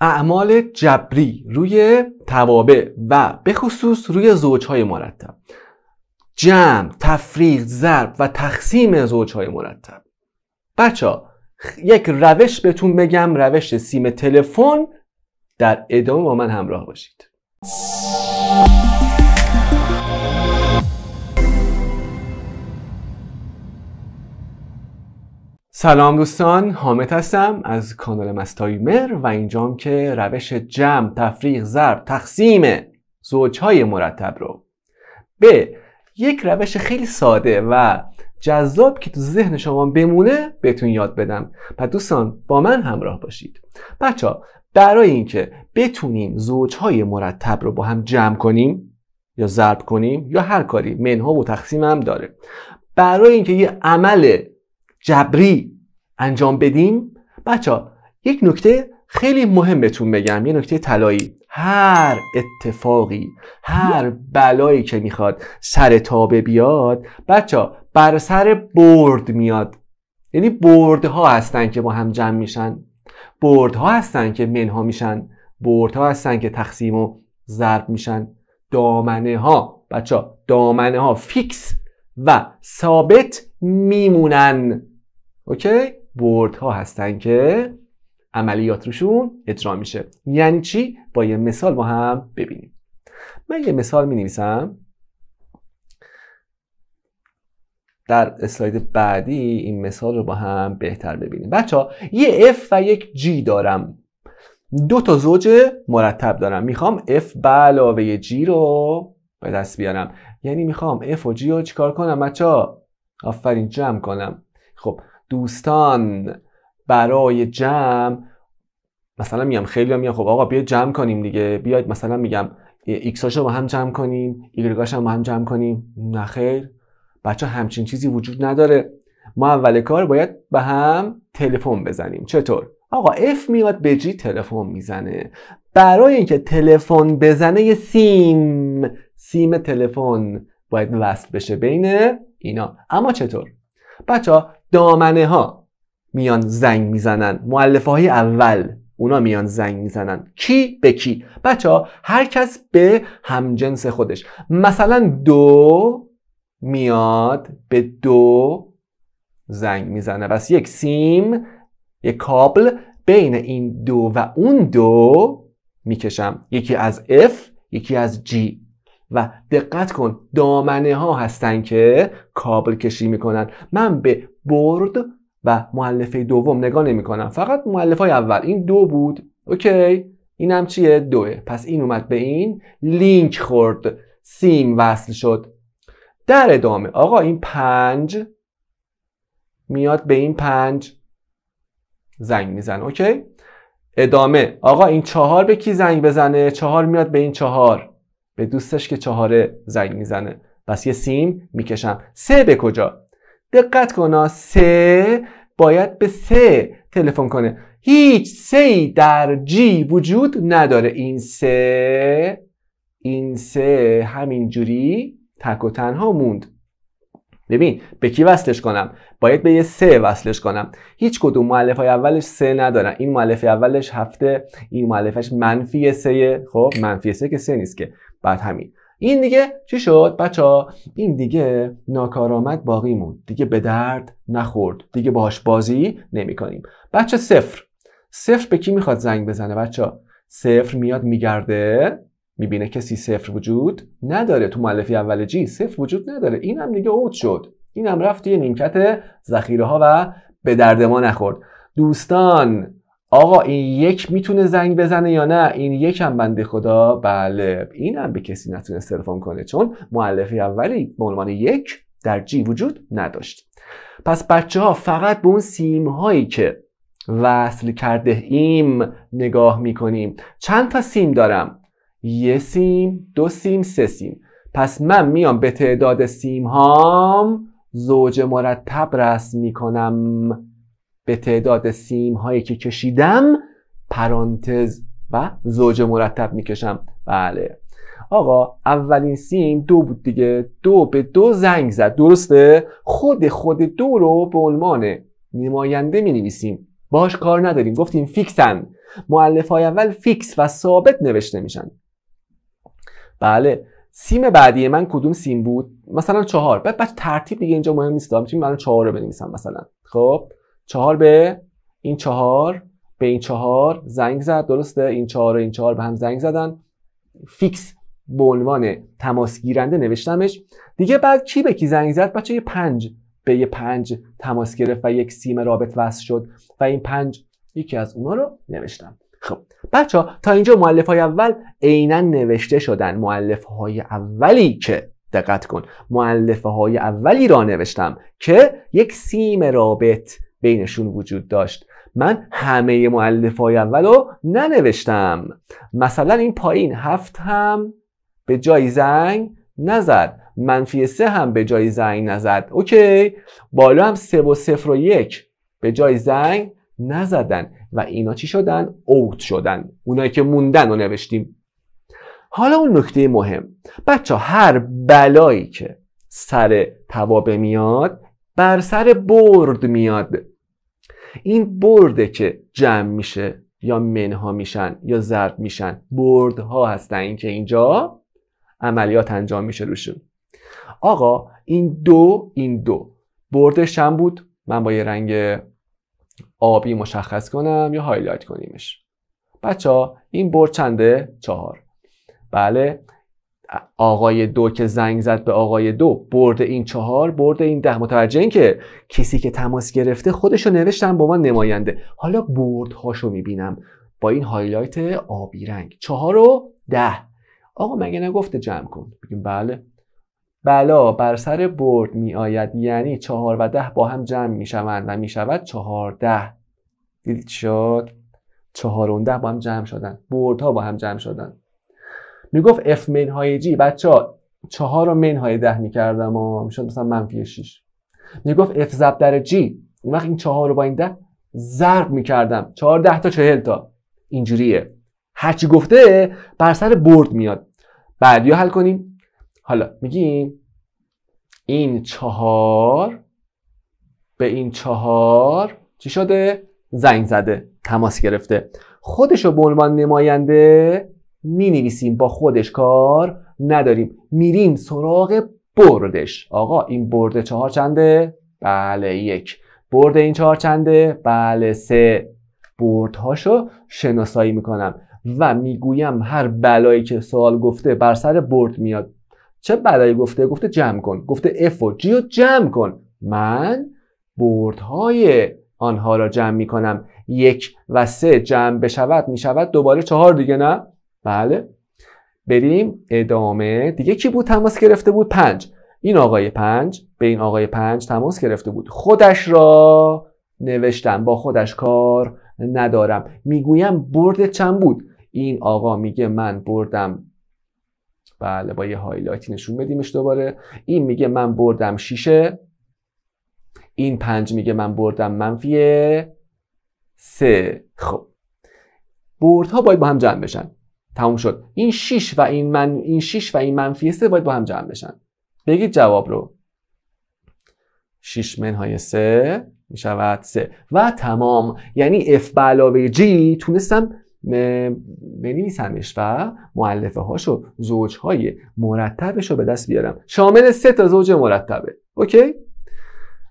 اعمال جبری روی توابع و به خصوص روی زوجهای مرتب جمع، تفریق، ضرب و تقسیم زوجهای مرتب بچه یک روش بهتون بگم روش سیم تلفن در ادامه با من همراه باشید سلام دوستان حامد هستم از کانال مستایمر و اینجام که روش جمع تفریق ضرب تقسیم زوجهای مرتب رو به یک روش خیلی ساده و جذاب که تو ذهن شما بمونه بهتون یاد بدم و دوستان با من همراه باشید بچه برای اینکه بتونیم زوجهای مرتب رو با هم جمع کنیم یا ضرب کنیم یا هر کاری منها و تقسیم هم داره برای اینکه یه عمل جبری انجام بدیم بچه یک نکته خیلی مهم بهتون بگم یه نکته طلایی هر اتفاقی هر بلایی که میخواد سر تابه بیاد بچه بر سر برد میاد یعنی بردها هستن که با هم جمع میشن بردها هستن که منها میشن بردها هستن که تقسیم و ضرب میشن دامنه ها بچه دامنه ها فیکس و ثابت میمونن اوکی برد ها هستن که عملیات روشون اجرا میشه یعنی چی با یه مثال با هم ببینیم من یه مثال می نویسم در اسلاید بعدی این مثال رو با هم بهتر ببینیم بچه ها یه F و یک G دارم دو تا زوج مرتب دارم میخوام F به علاوه G رو به دست بیارم یعنی میخوام F و G رو چیکار کنم بچه ها آفرین جمع کنم خب دوستان برای جمع مثلا میگم خیلی هم میگم خب آقا بیاید جمع کنیم دیگه بیاید مثلا میگم ایکساشو با هم جمع کنیم هم با هم جمع کنیم نه خیر بچه همچین چیزی وجود نداره ما اول کار باید به هم تلفن بزنیم چطور آقا اف میاد به جی تلفن میزنه برای اینکه تلفن بزنه یه سیم سیم تلفن باید وصل بشه بین اینا اما چطور بچه دامنه ها میان زنگ میزنن معلفه های اول اونا میان زنگ میزنن کی به کی بچه ها هر کس به همجنس خودش مثلا دو میاد به دو زنگ میزنه پس یک سیم یک کابل بین این دو و اون دو میکشم یکی از F یکی از G و دقت کن دامنه ها هستن که کابل کشی میکنن من به برد و معلفه دوم نگاه کنم فقط معلفه های اول این دو بود اوکی اینم چیه دوه پس این اومد به این لینک خورد سیم وصل شد در ادامه آقا این پنج میاد به این پنج زنگ میزنه اوکی ادامه آقا این چهار به کی زنگ بزنه چهار میاد به این چهار به دوستش که چهاره زنگ میزنه پس یه سیم میکشم سه به کجا دقت کن سه باید به سه تلفن کنه هیچ سه در جی وجود نداره این سه این سه همینجوری تک و تنها موند ببین به کی وصلش کنم باید به یه سه وصلش کنم هیچ کدوم معلف های اولش سه ندارن این معلف اولش هفته این معلفش منفی سه خب منفی سه که سه نیست که بعد همین این دیگه چی شد بچه ها این دیگه ناکارآمد باقی موند دیگه به درد نخورد دیگه باهاش بازی نمی کنیم بچه صفر صفر به کی میخواد زنگ بزنه بچه ها صفر میاد میگرده میبینه کسی صفر وجود نداره تو مؤلفه اول جی صفر وجود نداره این هم دیگه اوت شد این هم رفت توی نیمکت ذخیره ها و به درد ما نخورد دوستان آقا این یک میتونه زنگ بزنه یا نه این یک هم بنده خدا بله این هم به کسی نتونه تلفن کنه چون معلفه اولی به عنوان یک در جی وجود نداشت پس بچه ها فقط به اون سیم هایی که وصل کرده ایم نگاه میکنیم چند تا سیم دارم یه سیم دو سیم سه سیم پس من میام به تعداد سیم هام زوج مرتب رسم میکنم به تعداد سیم هایی که کشیدم پرانتز و زوج مرتب میکشم بله آقا اولین سیم دو بود دیگه دو به دو زنگ زد درسته خود خود دو رو به عنوان نماینده می نویسیم باش کار نداریم گفتیم فیکسن معلف های اول فیکس و ثابت نوشته میشن بله سیم بعدی من کدوم سیم بود مثلا چهار بعد بعد ترتیب دیگه اینجا مهم نیست میتونیم من چهار رو بنویسم مثلا خب چهار به این چهار به این چهار زنگ زد درسته این چهار و این چهار به هم زنگ زدن فیکس به عنوان تماس گیرنده نوشتمش دیگه بعد کی به کی زنگ زد بچه یه پنج به یه پنج تماس گرفت و یک سیم رابط وصل شد و این پنج یکی از اونا رو نوشتم خب بچه ها تا اینجا معلف های اول عینا نوشته شدن معلف های اولی که دقت کن معلف های اولی را نوشتم که یک سیم رابط بینشون وجود داشت من همه معلف های اول رو ننوشتم مثلا این پایین هفت هم به جای زنگ نزد منفی سه هم به جای زنگ نزد اوکی بالا هم سه و صفر و یک به جای زنگ نزدن و اینا چی شدن؟ اوت شدن اونایی که موندن رو نوشتیم حالا اون نکته مهم بچه هر بلایی که سر توابه میاد بر سر برد میاد این برده که جمع میشه یا منها میشن یا ضرب میشن بردها هستن این که اینجا عملیات انجام میشه روشون آقا این دو این دو بردش هم بود من با یه رنگ آبی مشخص کنم یا هایلایت کنیمش بچه ها این برد چنده چهار بله آقای دو که زنگ زد به آقای دو برد این چهار برد این ده متوجه این که کسی که تماس گرفته خودشو نوشتن با من نماینده حالا برد هاشو میبینم با این هایلایت آبی رنگ چهار و ده آقا مگه نگفته جمع کن بگیم بله بلا بر سر برد می آید یعنی چهار و ده با هم جمع می شوند و می شود چهار ده دیدید شد چهار و ده با هم جمع شدن بردها با هم جمع شدن میگفت اف من های جی بچه ها چهار رو من های ده میکردم و میشد مثلا منفی شیش میگفت اف زب در جی اون وقت این چهار رو با این ده ضرب میکردم چهار ده تا چهل تا اینجوریه هرچی گفته بر سر برد میاد بعدی حل کنیم حالا میگیم این چهار به این چهار چی شده؟ زنگ زده تماس گرفته خودشو به عنوان نماینده می نویسیم با خودش کار نداریم میریم سراغ بردش آقا این برد چهار چنده؟ بله یک برد این چهار چنده؟ بله سه بردهاشو شناسایی میکنم و میگویم هر بلایی که سوال گفته بر سر برد میاد چه بلایی گفته؟ گفته جمع کن گفته اف و جی رو جمع کن من بردهای آنها را جمع میکنم یک و سه جمع بشود میشود دوباره چهار دیگه نه؟ بله بریم ادامه دیگه کی بود تماس گرفته بود پنج این آقای پنج به این آقای پنج تماس گرفته بود خودش را نوشتم با خودش کار ندارم میگویم برد چند بود این آقا میگه من بردم بله با یه هایلایتی نشون بدیمش دوباره این میگه من بردم شیشه این پنج میگه من بردم منفی سه خب بردها باید با هم جمع بشن تموم شد این 6 و این من این 6 و این منفی 3 باید با هم جمع بشن بگید جواب رو 6 منهای 3 می شود 3 و تمام یعنی f به علاوه g تونستم بنویسمش و معلفه هاشو زوج های مرتبش رو به دست بیارم شامل سه تا زوج مرتبه اوکی؟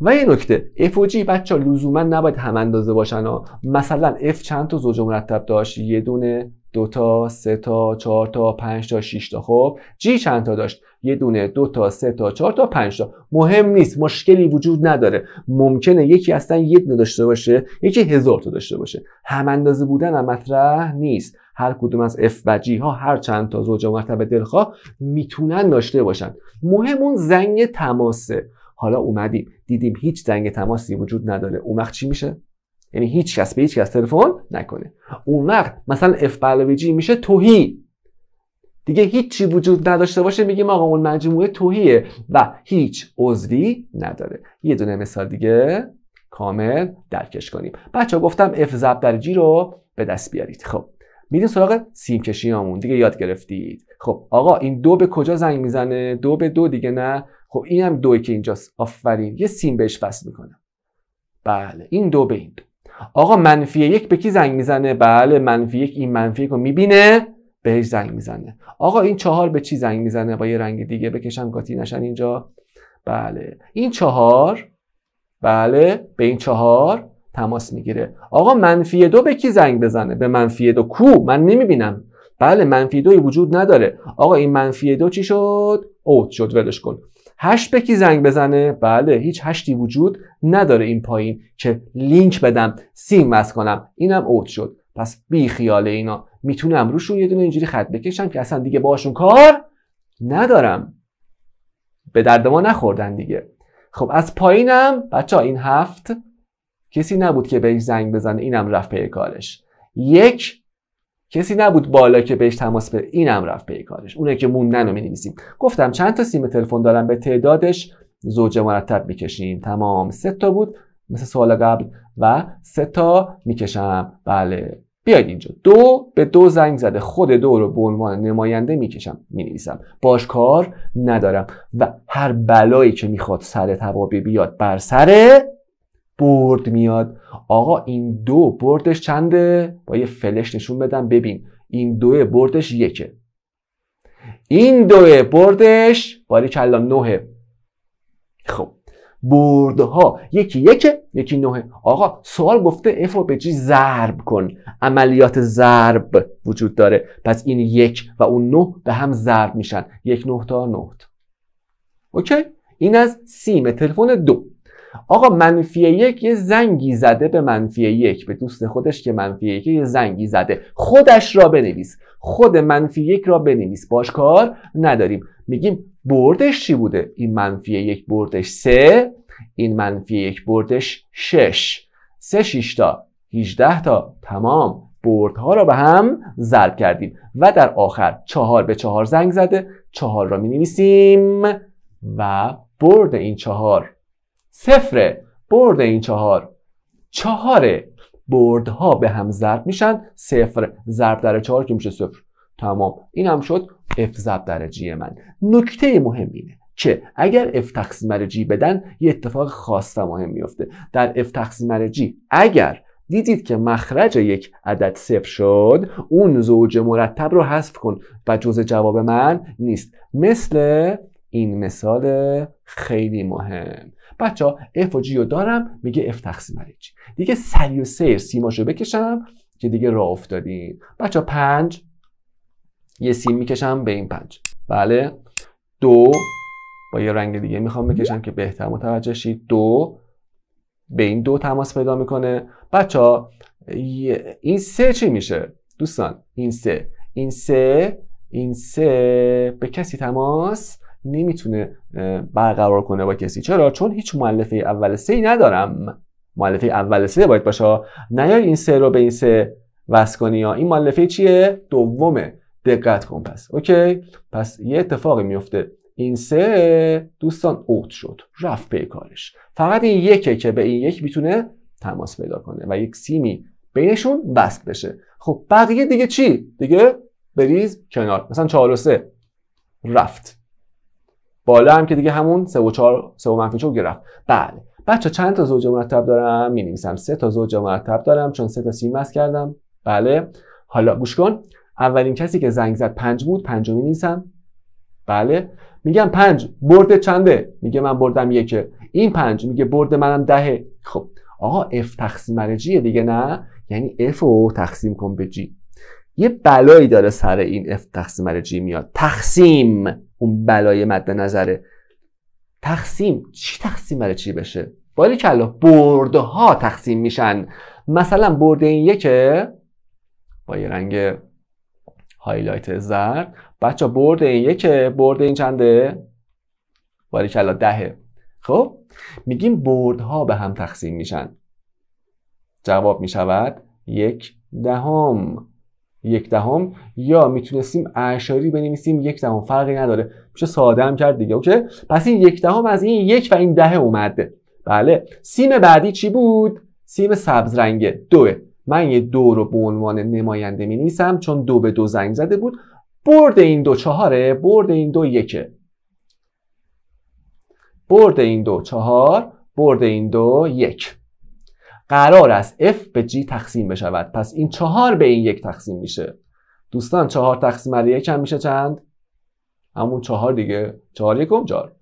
و یه نکته F و G بچه ها لزوما نباید هم اندازه باشن ها. مثلا F چند تا زوج مرتب داشت یه دونه دو تا سه تا چهار تا پنج تا شش تا خب جی چند تا داشت یه دونه دو تا سه تا چهار تا پنج تا مهم نیست مشکلی وجود نداره ممکنه یکی اصلا یک دونه داشته باشه یکی هزار تا داشته باشه هم اندازه بودن هم مطرح نیست هر کدوم از اف و جی ها هر چند تا زوج مرتبه دلخواه میتونن داشته باشن مهم اون زنگ تماسه حالا اومدیم دیدیم هیچ زنگ تماسی وجود نداره اون وقت چی میشه یعنی هیچ کس به هیچ کس تلفن نکنه اون وقت مثلا اف جی میشه توهی دیگه هیچی وجود نداشته باشه میگیم آقا اون مجموعه توهیه و هیچ عضوی نداره یه دونه مثال دیگه کامل درکش کنیم بچه ها گفتم اف زب در جی رو به دست بیارید خب میدیم سراغ سیم کشی همون دیگه یاد گرفتید خب آقا این دو به کجا زنگ میزنه دو به دو دیگه نه خب این هم دوی که اینجاست آفرین یه سیم بهش وصل میکنم بله این دو به این دو آقا منفی یک به کی زنگ میزنه بله منفی یک این منفی یک رو میبینه بهش زنگ میزنه آقا این چهار به چی زنگ میزنه با یه رنگ دیگه بکشم کاتی نشن اینجا بله این چهار بله به این چهار تماس میگیره آقا منفی دو به کی زنگ بزنه به منفی دو کو من نمیبینم بله منفی دوی وجود نداره آقا این منفی دو چی شد اوت شد ولش کن هشت بکی زنگ بزنه بله هیچ هشتی وجود نداره این پایین که لینک بدم سیم کنم اینم اوت شد پس بی خیال اینا میتونم روشون یه دونه اینجوری خط بکشم که اصلا دیگه باشون کار ندارم به درد ما نخوردن دیگه خب از پایینم بچه این هفت کسی نبود که بهش زنگ بزنه اینم رفت پی کارش یک کسی نبود بالا که بهش تماس بده اینم رفت پی کارش اونه که موندن رو مینویسیم گفتم چند تا سیم تلفن دارم به تعدادش زوج مرتب میکشیم تمام سه تا بود مثل سوال قبل و سه تا میکشم بله بیاید اینجا دو به دو زنگ زده خود دو رو به عنوان نماینده میکشم مینویسم باش کار ندارم و هر بلایی که میخواد سر توابی بیاد بر سر برد میاد آقا این دو بردش چنده با یه فلش نشون بدم ببین این دو بردش یکه این دو بردش باری کلا نوه خب بردها یکی یکه یکی نوه آقا سوال گفته اف و به جی ضرب کن عملیات ضرب وجود داره پس این یک و اون نه به هم ضرب میشن یک نه تا نه اوکی این از سیم تلفن دو آقا منفی یک یه زنگی زده به منفی یک به دوست خودش که منفی یک یه زنگی زده خودش را بنویس خود منفی یک را بنویس باش کار نداریم میگیم بردش چی بوده این منفی یک بردش سه این منفی یک بردش شش سه شیشتا تا تا تمام بردها را به هم ضرب کردیم و در آخر چهار به چهار زنگ زده چهار را می نویسیم و برد این چهار صفره برد این چهار چهاره بردها به هم ضرب میشن صفر ضرب در چهار که میشه صفر تمام این هم شد اف ضرب در جی من نکته مهم اینه که اگر اف تقسیم بر جی بدن یه اتفاق خاص و مهم میفته در اف تقسیم بر جی اگر دیدید که مخرج یک عدد صفر شد اون زوج مرتب رو حذف کن و جزء جواب من نیست مثل این مثال خیلی مهم بچه ها F و G رو دارم میگه F تقسیم بر دیگه سری و سیر سیماشو بکشم که دیگه راه افتادیم بچه ها پنج یه سیم میکشم به این پنج بله دو با یه رنگ دیگه میخوام بکشم که بهتر متوجه شید دو به این دو تماس پیدا میکنه بچه ها این سه چی میشه دوستان این سه این سه این سه به کسی تماس نمیتونه برقرار کنه با کسی چرا چون هیچ مؤلفه اول سه ندارم مؤلفه اول سه باید باشه نه این سه رو به این سه وصل کنی یا این مؤلفه چیه دومه دقت کن پس اوکی پس یه اتفاقی میفته این سه دوستان اوت شد رفت به کارش فقط این یکه که به این یک میتونه تماس پیدا کنه و یک سیمی بینشون وصل بشه خب بقیه دیگه چی دیگه بریز کنار مثلا چهار و سه رفت بالا هم که دیگه همون 3 و 4 3 و منفی 4 گرفت بله بچه چند تا زوج مرتب دارم می نویسم 3 تا زوج مرتب دارم چون 3 تا سیم مس کردم بله حالا گوش کن اولین کسی که زنگ زد 5 بود پنجمی نیستم بله میگم 5 برد چنده میگه من بردم 1 این 5 میگه برد منم 10 خب آقا F تقسیم بر G دیگه نه یعنی F رو تقسیم کن به G یه بلایی داره سر این F تقسیم بر G میاد تقسیم اون بلای مد نظره تقسیم چی تقسیم برای چی بشه باری کلا برده ها تقسیم میشن مثلا برده این یکه با یه رنگ هایلایت زرد بچه برده این یکه برده این چنده باری کلا دهه خب میگیم ها به هم تقسیم میشن جواب میشود یک دهم یک دهم یا میتونستیم اعشاری بنویسیم یک دهم فرقی نداره میشه ساده هم کرد دیگه اوکی پس این یک دهم از این یک و این ده اومده بله سیم بعدی چی بود سیم سبز رنگ دوه من یه دو رو به عنوان نماینده می چون دو به دو زنگ زده بود برد این دو چهاره برد این دو یکه برد این دو چهار برد این دو یک قرار است f به g تقسیم بشود پس این چهار به این یک تقسیم میشه دوستان چهار تقسیم بر یک هم میشه چند همون چهار دیگه چهار یکم چهار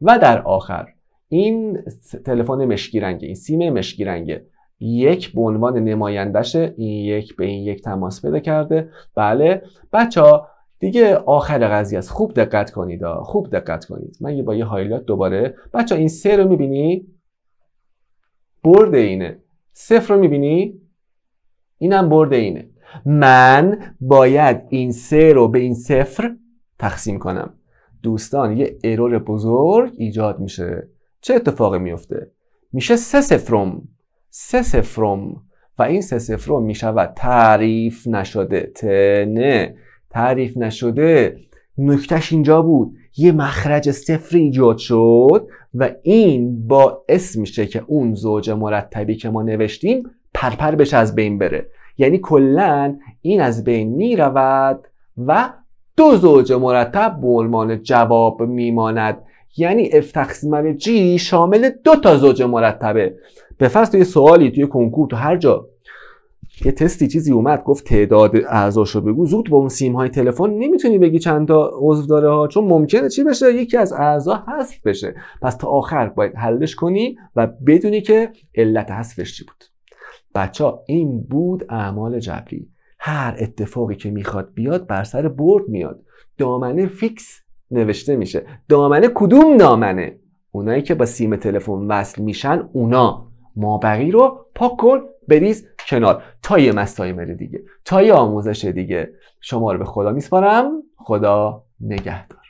و در آخر این تلفن مشکی رنگه این سیم مشکی رنگه یک به عنوان نمایندشه این یک به این یک تماس پیدا کرده بله بچه دیگه آخر قضیه است خوب دقت کنید خوب دقت کنید من یه با یه هایلایت دوباره بچه این سه رو میبینی برد اینه صفر رو میبینی؟ اینم برد اینه من باید این سه رو به این صفر تقسیم کنم دوستان یه ارور بزرگ ایجاد میشه چه اتفاقی میفته؟ میشه سه سفرم سه سفرم و این سه صفرم میشود تعریف نشده تنه تعریف نشده نکتش اینجا بود یه مخرج صفر ایجاد شد و این باعث میشه که اون زوج مرتبی که ما نوشتیم پرپر بشه از بین بره یعنی کلا این از بین میرود و دو زوج مرتب به عنوان جواب میماند یعنی اف تقسیم جی شامل دو تا زوج مرتبه به فرض توی سوالی توی کنکور تو هر جا یه تستی چیزی اومد گفت تعداد اعضاشو بگو زود با اون سیم های تلفن نمیتونی بگی چند تا عضو داره ها چون ممکنه چی بشه یکی از اعضا حذف بشه پس تا آخر باید حلش کنی و بدونی که علت حذفش چی بود بچه ها این بود اعمال جبری هر اتفاقی که میخواد بیاد بر سر برد میاد دامنه فیکس نوشته میشه دامنه کدوم دامنه اونایی که با سیم تلفن وصل میشن اونا مابقی رو پاک کن بریز کنار تا یه دیگه تا یه آموزش دیگه شما رو به خدا میسپارم خدا نگهدار